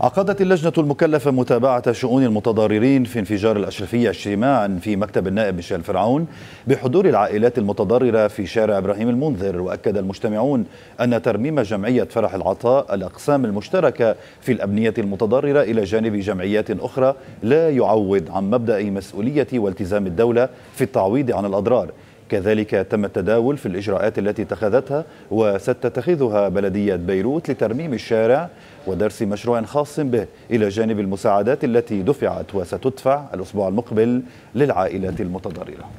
عقدت اللجنة المكلفة متابعة شؤون المتضررين في انفجار الأشرفية اجتماعا في مكتب النائب ميشيل فرعون بحضور العائلات المتضررة في شارع إبراهيم المنذر وأكد المجتمعون أن ترميم جمعية فرح العطاء الأقسام المشتركة في الأبنية المتضررة إلى جانب جمعيات أخرى لا يعوض عن مبدأ مسؤولية والتزام الدولة في التعويض عن الأضرار كذلك تم التداول في الإجراءات التي اتخذتها وستتخذها بلدية بيروت لترميم الشارع ودرس مشروع خاص به إلى جانب المساعدات التي دفعت وستدفع الأسبوع المقبل للعائلات المتضررة